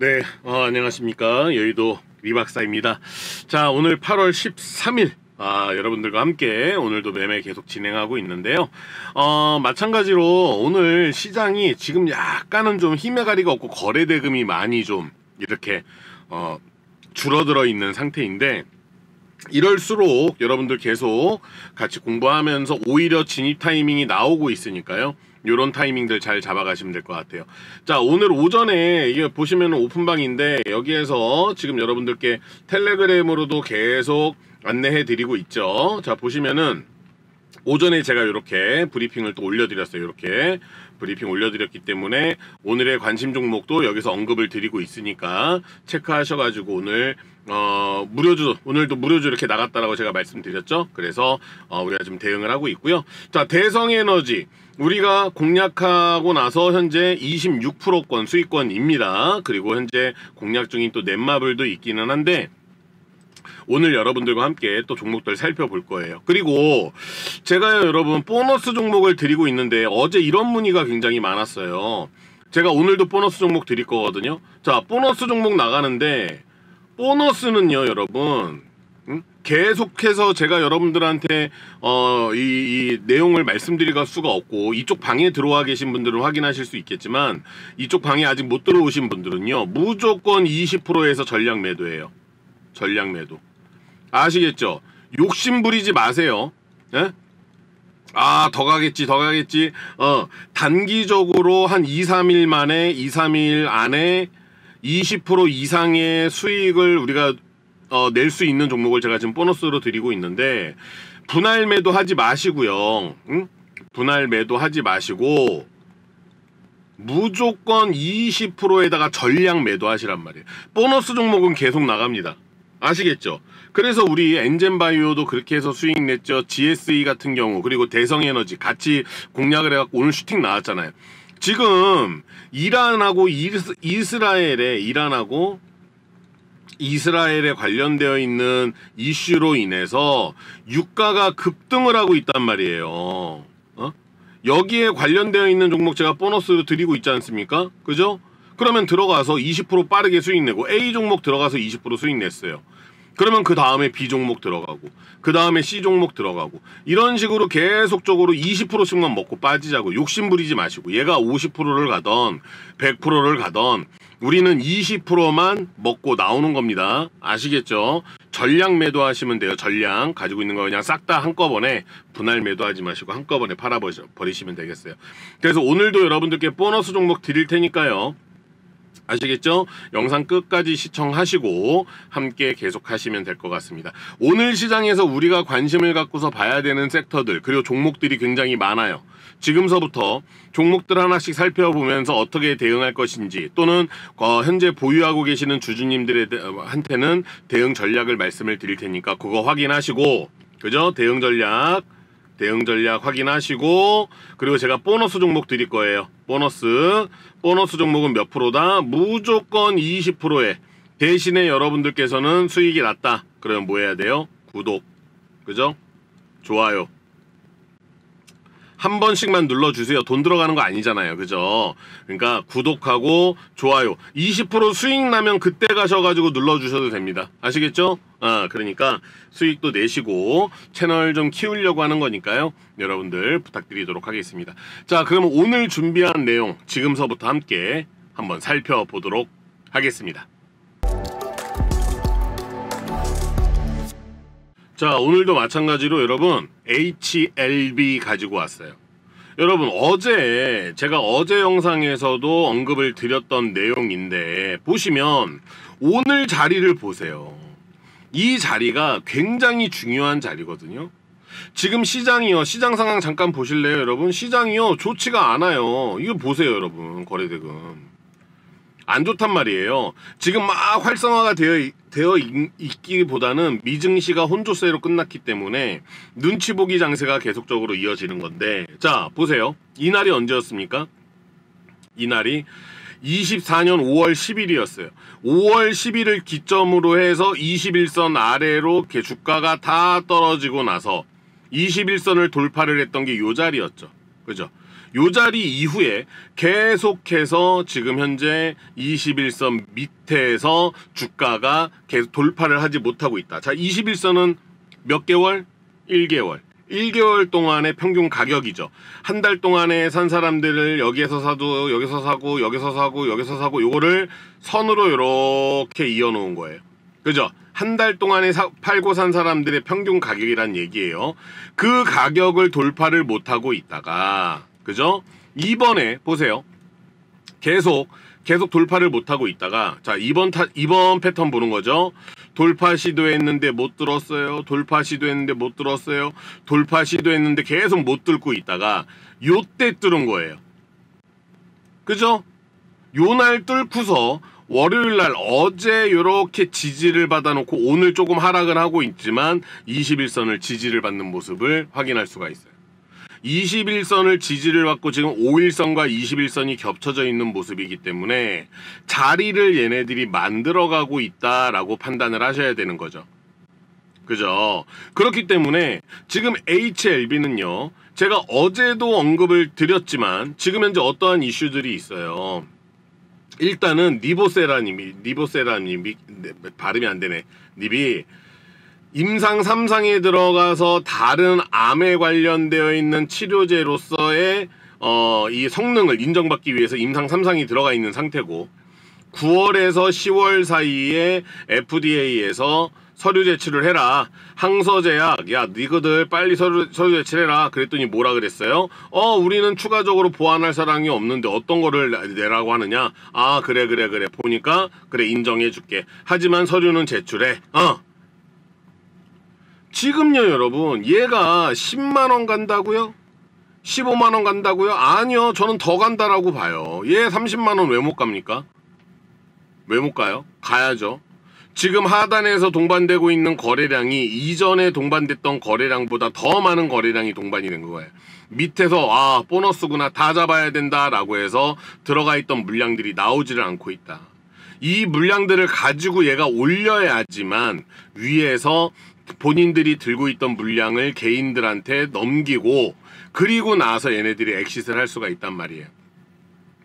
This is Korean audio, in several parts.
네, 어, 안녕하십니까. 여의도 리박사입니다. 자, 오늘 8월 13일. 아, 여러분들과 함께 오늘도 매매 계속 진행하고 있는데요. 어, 마찬가지로 오늘 시장이 지금 약간은 좀 힘의 가리가 없고 거래대금이 많이 좀 이렇게 어, 줄어들어 있는 상태인데 이럴수록 여러분들 계속 같이 공부하면서 오히려 진입 타이밍이 나오고 있으니까요. 요런 타이밍들 잘 잡아가시면 될 것 같아요 자 오늘 오전에 이게 보시면 오픈방인데 여기에서 지금 여러분들께 텔레그램으로도 계속 안내해 드리고 있죠 자 보시면은 오전에 제가 이렇게 브리핑을 또 올려드렸어요 이렇게 브리핑 올려드렸기 때문에 오늘의 관심 종목도 여기서 언급을 드리고 있으니까 체크하셔가지고 오늘 어, 무료주 오늘도 무료주 이렇게 나갔다라고 제가 말씀드렸죠 그래서 어, 우리가 지금 대응을 하고 있고요 자 대성에너지 우리가 공략하고 나서 현재 26%권 수익권입니다. 그리고 현재 공략 중인 또 넷마블도 있기는 한데 오늘 여러분들과 함께 또 종목들 살펴볼 거예요. 그리고 제가요 여러분 보너스 종목을 드리고 있는데 어제 이런 문의가 굉장히 많았어요. 제가 오늘도 보너스 종목 드릴 거거든요. 자 보너스 종목 나가는데 보너스는요 여러분 계속해서 제가 여러분들한테 어, 이, 이, 내용을 말씀드릴 수가 없고 이쪽 방에 들어와 계신 분들은 확인하실 수 있겠지만 이쪽 방에 아직 못 들어오신 분들은요 무조건 20%에서 전략 매도예요 전략 매도 아시겠죠? 욕심 부리지 마세요 에? 예? 아, 더 가겠지, 더 가겠지. 어, 단기적으로 한 2, 3일 만에, 2, 3일 안에 20% 이상의 수익을 우리가 어, 낼 수 있는 종목을 제가 지금 보너스로 드리고 있는데 분할 매도 하지 마시고요. 응? 분할 매도 하지 마시고 무조건 20%에다가 전량 매도하시란 말이에요. 보너스 종목은 계속 나갑니다. 아시겠죠? 그래서 우리 엔젠바이오도 그렇게 해서 수익 냈죠. GSE 같은 경우 그리고 대성에너지 같이 공략을 해갖고 오늘 슈팅 나왔잖아요. 지금 이란하고 이스, 이스라엘의 이란하고 이스라엘에 관련되어 있는 이슈로 인해서 유가가 급등을 하고 있단 말이에요. 어? 여기에 관련되어 있는 종목 제가 보너스로 드리고 있지 않습니까? 그죠? 그러면 들어가서 20% 빠르게 수익 내고 A 종목 들어가서 20% 수익 냈어요. 그러면 그 다음에 B 종목 들어가고 그 다음에 C 종목 들어가고 이런 식으로 계속적으로 20%씩만 먹고 빠지자고 욕심 부리지 마시고 얘가 50%를 가던 100%를 가던 우리는 20%만 먹고 나오는 겁니다. 아시겠죠? 전량 매도하시면 돼요. 전량 가지고 있는 거 그냥 싹 다 한꺼번에 분할 매도하지 마시고 한꺼번에 팔아버리시면 되겠어요. 그래서 오늘도 여러분들께 보너스 종목 드릴 테니까요. 아시겠죠? 영상 끝까지 시청하시고 함께 계속하시면 될 것 같습니다. 오늘 시장에서 우리가 관심을 갖고서 봐야 되는 섹터들 그리고 종목들이 굉장히 많아요. 지금서부터 종목들 하나씩 살펴보면서 어떻게 대응할 것인지 또는 어, 현재 보유하고 계시는 주주님들한테는 어, 대응 전략을 말씀을 드릴 테니까 그거 확인하시고 그죠? 대응 전략 대응 전략 확인하시고 그리고 제가 보너스 종목 드릴 거예요. 보너스 보너스 종목은 몇 프로다? 무조건 20%에 대신에 여러분들께서는 수익이 났다. 그러면 뭐 해야 돼요? 구독 그죠? 좋아요 한 번씩만 눌러주세요. 돈 들어가는 거 아니잖아요. 그죠? 그러니까 구독하고 좋아요. 20% 수익 나면 그때 가셔가지고 눌러주셔도 됩니다. 아시겠죠? 아, 그러니까 수익도 내시고 채널 좀 키우려고 하는 거니까요. 여러분들 부탁드리도록 하겠습니다. 자, 그럼 오늘 준비한 내용 지금서부터 함께 한번 살펴보도록 하겠습니다. 자 오늘도 마찬가지로 여러분 HLB 가지고 왔어요. 여러분 어제 제가 어제 영상에서도 언급을 드렸던 내용인데 보시면 오늘 자리를 보세요. 이 자리가 굉장히 중요한 자리거든요. 지금 시장이요. 시장 상황 잠깐 보실래요 여러분? 시장이요. 좋지가 않아요. 이거 보세요 여러분 거래대금. 안 좋단 말이에요. 지금 막 활성화가 되어, 되어 있, 기보다는 미증시가 혼조세로 끝났기 때문에 눈치 보기 장세가 계속적으로 이어지는 건데 자 보세요. 이날이 언제였습니까? 이날이 24년 5월 10일이었어요. 5월 10일을 기점으로 해서 21선 아래로 주가가 다 떨어지고 나서 21선을 돌파를 했던 게 요 자리였죠. 그죠? 요 자리 이후에 계속해서 지금 현재 21선 밑에서 주가가 계속 돌파를 하지 못하고 있다. 자, 21선은 몇 개월? 1개월. 1개월 동안의 평균 가격이죠. 한 달 동안에 산 사람들을 여기에서 사도 여기서 사고 여기서 사고 여기서 사고 요거를 선으로 이렇게 이어 놓은 거예요. 그죠? 한 달 동안에 사, 팔고 산 사람들의 평균 가격이란 얘기예요. 그 가격을 돌파를 못하고 있다가 그죠? 2번에 보세요. 계속 계속 돌파를 못하고 있다가 자 2번 타, 2번 패턴 보는 거죠. 돌파 시도했는데 못 들었어요. 돌파 시도했는데 못 들었어요. 돌파 시도했는데 계속 못 들고 있다가 요때 뚫은 거예요. 그죠? 요 날 뚫고서 월요일 날 어제 요렇게 지지를 받아놓고 오늘 조금 하락은 하고 있지만 21선을 지지를 받는 모습을 확인할 수가 있어요. 21선을 지지를 받고 지금 5일선과 21선이 겹쳐져 있는 모습이기 때문에 자리를 얘네들이 만들어가고 있다라고 판단을 하셔야 되는 거죠. 그죠? 그렇기 때문에 지금 HLB는요. 제가 어제도 언급을 드렸지만 지금 현재 어떠한 이슈들이 있어요. 일단은 니보세라님이 니보세라님이 네, 발음이 안 되네. 니비 임상 3상에 들어가서 다른 암에 관련되어 있는 치료제로서의 어, 이 성능을 인정받기 위해서 임상 3상이 들어가 있는 상태고 9월에서 10월 사이에 FDA에서 서류 제출을 해라 항서제약 야니그들 빨리 서류, 서류 제출해라 그랬더니 뭐라 그랬어요 어 우리는 추가적으로 보완할 사항이 없는데 어떤 거를 내라고 하느냐 아 그래 그래 그래 보니까 그래 인정해 줄게 하지만 서류는 제출해 어 지금요 여러분 얘가 10만원 간다고요? 15만원 간다고요? 아니요 저는 더 간다라고 봐요 얘 30만원 왜 못 갑니까? 왜 못 가요? 가야죠 지금 하단에서 동반되고 있는 거래량이 이전에 동반됐던 거래량보다 더 많은 거래량이 동반이 된 거예요 밑에서 아 보너스구나 다 잡아야 된다 라고 해서 들어가 있던 물량들이 나오지를 않고 있다 이 물량들을 가지고 얘가 올려야지만 위에서 본인들이 들고 있던 물량을 개인들한테 넘기고 그리고 나서 얘네들이 엑시스를 할 수가 있단 말이에요.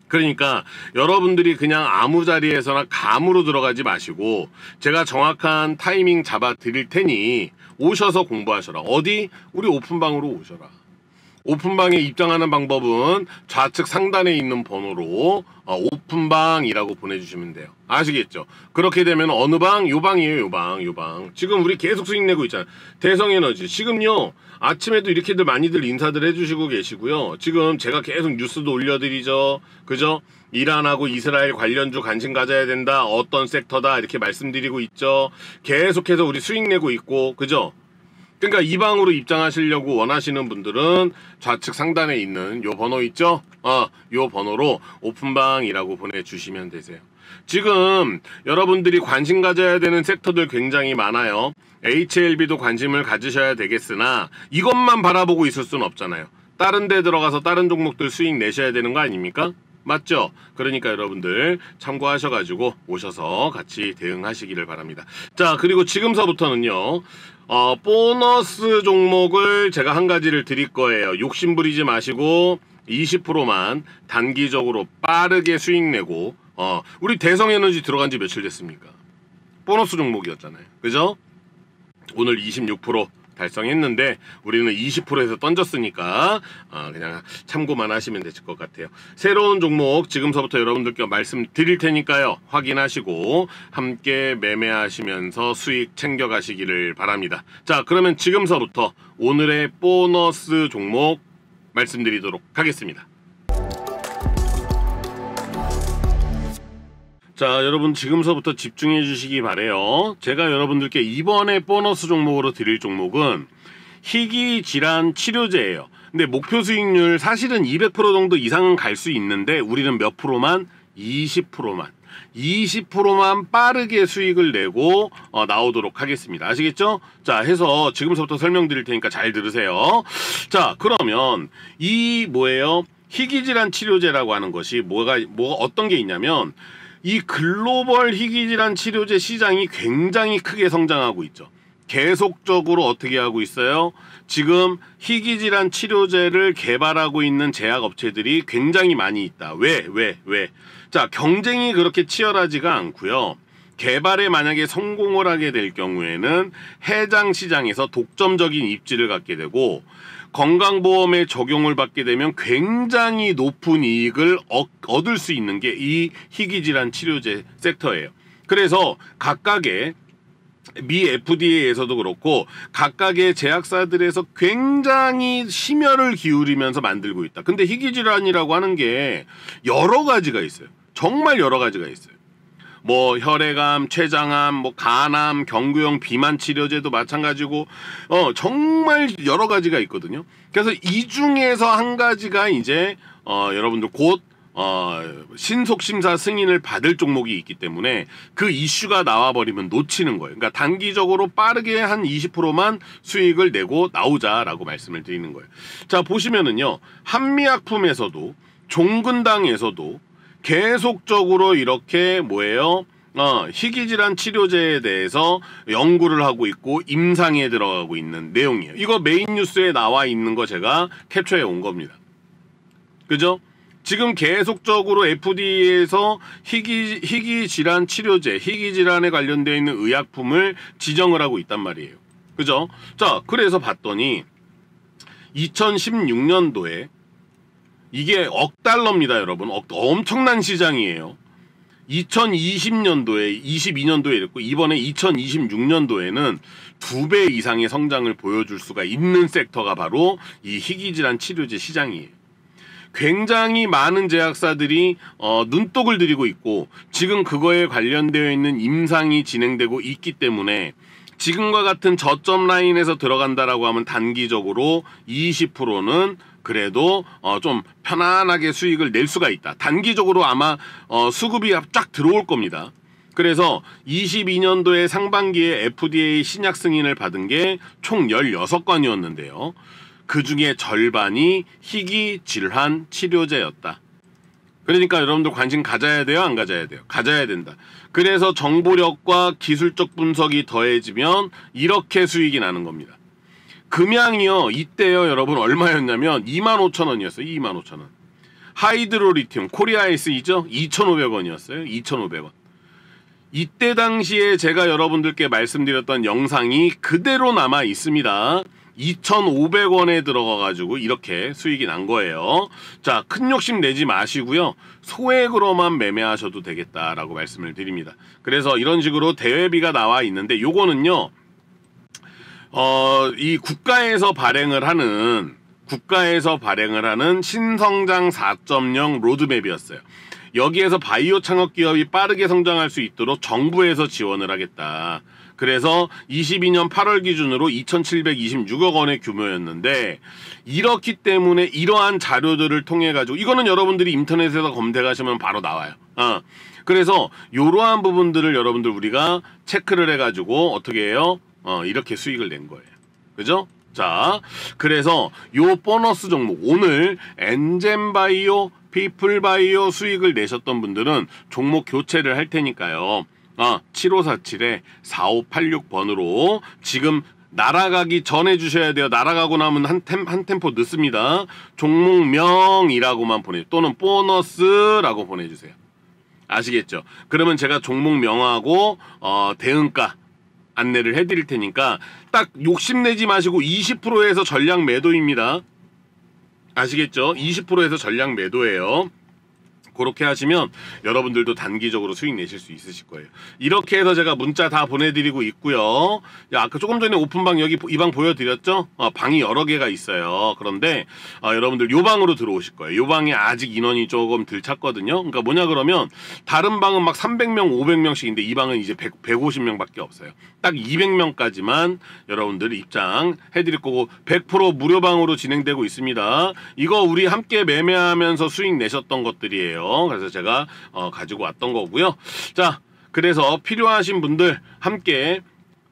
그러니까 여러분들이 그냥 아무 자리에서나 감으로 들어가지 마시고 제가 정확한 타이밍 잡아 드릴 테니 오셔서 공부하셔라. 어디? 우리 오픈방으로 오셔라. 오픈방에 입장하는 방법은 좌측 상단에 있는 번호로 어, 오픈방이라고 보내주시면 돼요. 아시겠죠? 그렇게 되면 어느 방? 요 방이에요. 요 방. 요 방. 지금 우리 계속 수익 내고 있잖아요. 대성에너지. 지금요. 아침에도 이렇게들 많이들 인사들 해주시고 계시고요. 지금 제가 계속 뉴스도 올려드리죠. 그죠? 이란하고 이스라엘 관련주 관심 가져야 된다. 어떤 섹터다. 이렇게 말씀드리고 있죠. 계속해서 우리 수익 내고 있고. 그죠? 그러니까 이 방으로 입장하시려고 원하시는 분들은 좌측 상단에 있는 요 번호 있죠? 어, 요 번호로 오픈방이라고 보내주시면 되세요. 지금 여러분들이 관심 가져야 되는 섹터들 굉장히 많아요. HLB도 관심을 가지셔야 되겠으나 이것만 바라보고 있을 순 없잖아요. 다른 데 들어가서 다른 종목들 수익 내셔야 되는 거 아닙니까? 맞죠? 그러니까 여러분들 참고하셔가지고 오셔서 같이 대응하시기를 바랍니다. 자 그리고 지금서부터는요. 어, 보너스 종목을 제가 한 가지를 드릴 거예요. 욕심 부리지 마시고 20%만 단기적으로 빠르게 수익 내고 어, 우리 대성에너지 들어간 지 며칠 됐습니까? 보너스 종목이었잖아요. 그죠? 오늘 26% 달성했는데 우리는 20%에서 던졌으니까 어 그냥 참고만 하시면 되실 것 같아요. 새로운 종목 지금서부터 여러분들께 말씀드릴 테니까요. 확인하시고 함께 매매하시면서 수익 챙겨가시기를 바랍니다. 자 그러면 지금서부터 오늘의 보너스 종목 말씀드리도록 하겠습니다. 자 여러분 지금서부터 집중해 주시기 바래요 제가 여러분들께 이번에 보너스 종목으로 드릴 종목은 희귀 질환 치료제예요 근데 목표 수익률 사실은 200% 정도 이상은 갈 수 있는데 우리는 몇 프로만 20%만 20%만 빠르게 수익을 내고 어, 나오도록 하겠습니다. 아시겠죠? 자, 해서 지금부터 서 설명드릴 테니까 잘 들으세요. 자, 그러면 이 뭐예요? 희귀질환 치료제라고 하는 것이 뭐가 뭐 어떤 게 있냐면 이 글로벌 희귀질환 치료제 시장이 굉장히 크게 성장하고 있죠. 계속적으로 어떻게 하고 있어요? 지금 희귀질환 치료제를 개발하고 있는 제약업체들이 굉장히 많이 있다. 왜? 왜? 왜? 자, 경쟁이 그렇게 치열하지가 않고요. 개발에 만약에 성공을 하게 될 경우에는 해장 시장에서 독점적인 입지를 갖게 되고 건강보험의 적용을 받게 되면 굉장히 높은 이익을 어, 얻을 수 있는 게 이 희귀질환 치료제 섹터예요. 그래서 각각의 미 FDA에서도 그렇고 각각의 제약사들에서 굉장히 심혈을 기울이면서 만들고 있다. 근데 희귀질환이라고 하는 게 여러 가지가 있어요. 정말 여러 가지가 있어요. 뭐 혈액암, 췌장암, 뭐 간암, 경구용 비만 치료제도 마찬가지고 어 정말 여러 가지가 있거든요. 그래서 이 중에서 한 가지가 이제 어 여러분들 곧 어, 신속심사 승인을 받을 종목이 있기 때문에 그 이슈가 나와버리면 놓치는 거예요. 그러니까 단기적으로 빠르게 한 20%만 수익을 내고 나오자라고 말씀을 드리는 거예요. 자, 보시면은요. 한미약품에서도, 종근당에서도, 계속적으로 이렇게 뭐예요? 어, 희귀질환 치료제에 대해서 연구를 하고 있고 임상에 들어가고 있는 내용이에요. 이거 메인 뉴스에 나와 있는 거 제가 캡처해 온 겁니다. 그죠? 지금 계속적으로 FDA에서 희귀, 희귀질환 치료제, 희귀질환에 관련되어 있는 의약품을 지정을 하고 있단 말이에요. 그죠? 자, 그래서 봤더니 2016년도에 이게 억 달러입니다, 여러분. 억, 엄청난 시장이에요. 2020년도에 22년도에 이랬고 이번에 2026년도에는 두 배 이상의 성장을 보여줄 수가 있는 섹터가 바로 이 희귀질환 치료제 시장이에요. 굉장히 많은 제약사들이 어, 눈독을 들이고 있고 지금 그거에 관련되어 있는 임상이 진행되고 있기 때문에 지금과 같은 저점 라인에서 들어간다라고 하면 단기적으로 20%는 그래도 어, 좀 편안하게 수익을 낼 수가 있다. 단기적으로 아마 어, 수급이 쫙 들어올 겁니다. 그래서 22년도에 상반기에 FDA 신약 승인을 받은 게 총 16건이었는데요. 그 중에 절반이 희귀 질환 치료제였다. 그러니까 여러분들 관심 가져야 돼요? 안 가져야 돼요? 가져야 된다. 그래서 정보력과 기술적 분석이 더해지면 이렇게 수익이 나는 겁니다. 금양이요. 이때요, 여러분 얼마였냐면 25,000원이었어요. 25,000원. 하이드로리튬 코리아에스이죠. 2,500원이었어요. 2,500원. 이때 당시에 제가 여러분들께 말씀드렸던 영상이 그대로 남아 있습니다. 2,500원에 들어가가지고 이렇게 수익이 난 거예요. 자, 큰 욕심 내지 마시고요. 소액으로만 매매하셔도 되겠다라고 말씀을 드립니다. 그래서 이런 식으로 대회비가 나와 있는데 요거는요. 어, 이 국가에서 발행을 하는 국가에서 발행을 하는 신성장 4.0 로드맵이었어요. 여기에서 바이오 창업 기업이 빠르게 성장할 수 있도록 정부에서 지원을 하겠다. 그래서 22년 8월 기준으로 2,726억 원의 규모였는데 이렇기 때문에 이러한 자료들을 통해 가지고 이거는 여러분들이 인터넷에서 검색하시면 바로 나와요. 어. 그래서 이러한 부분들을 여러분들 우리가 체크를 해가지고 어떻게 해요? 어, 이렇게 수익을 낸 거예요. 그죠? 자, 그래서 요 보너스 종목 오늘 엔젠바이오, 피플바이오 수익을 내셨던 분들은 종목 교체를 할 테니까요. 아, 7547에 4586번으로 지금 날아가기 전에 주셔야 돼요. 날아가고 나면 한, 템, 한 템포 늦습니다. 종목명이라고만 보내 또는 보너스라고 보내주세요. 아시겠죠? 그러면 제가 종목명하고 어, 대응가 안내를 해드릴 테니까 딱 욕심내지 마시고 20%에서 전량 매도입니다. 아시겠죠? 20%에서 전량 매도예요. 그렇게 하시면 여러분들도 단기적으로 수익 내실 수 있으실 거예요. 이렇게 해서 제가 문자 다 보내드리고 있고요. 야, 아까 조금 전에 오픈방 여기 이 방 보여드렸죠? 어, 방이 여러 개가 있어요. 그런데 어, 여러분들 요 방으로 들어오실 거예요. 요 방에 아직 인원이 조금 들 찼거든요. 그러니까 뭐냐 그러면 다른 방은 막 300명, 500명씩인데 이 방은 이제 100, 150명밖에 없어요. 딱 200명까지만 여러분들 입장 해드릴 거고 100% 무료방으로 진행되고 있습니다. 이거 우리 함께 매매하면서 수익 내셨던 것들이에요. 있어요. 그래서 제가 어, 가지고 왔던 거고요. 자, 그래서 필요하신 분들 함께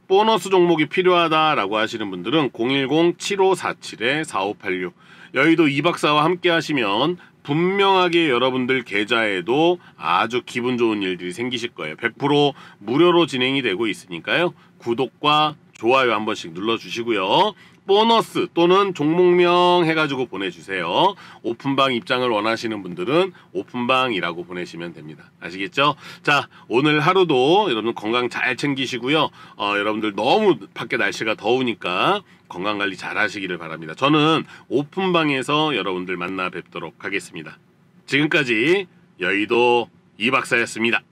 보너스 종목이 필요하다라고 하시는 분들은 010-7547-4586 여의도 이박사와 함께 하시면 분명하게 여러분들 계좌에도 아주 기분 좋은 일들이 생기실 거예요. 100% 무료로 진행이 되고 있으니까요. 구독과 좋아요 한 번씩 눌러주시고요. 보너스 또는 종목명 해가지고 보내주세요. 오픈방 입장을 원하시는 분들은 오픈방이라고 보내시면 됩니다. 아시겠죠? 자 오늘 하루도 여러분 건강 잘 챙기시고요. 어, 여러분들 너무 밖에 날씨가 더우니까 건강관리 잘 하시기를 바랍니다. 저는 오픈방에서 여러분들 만나 뵙도록 하겠습니다. 지금까지 여의도 이박사였습니다.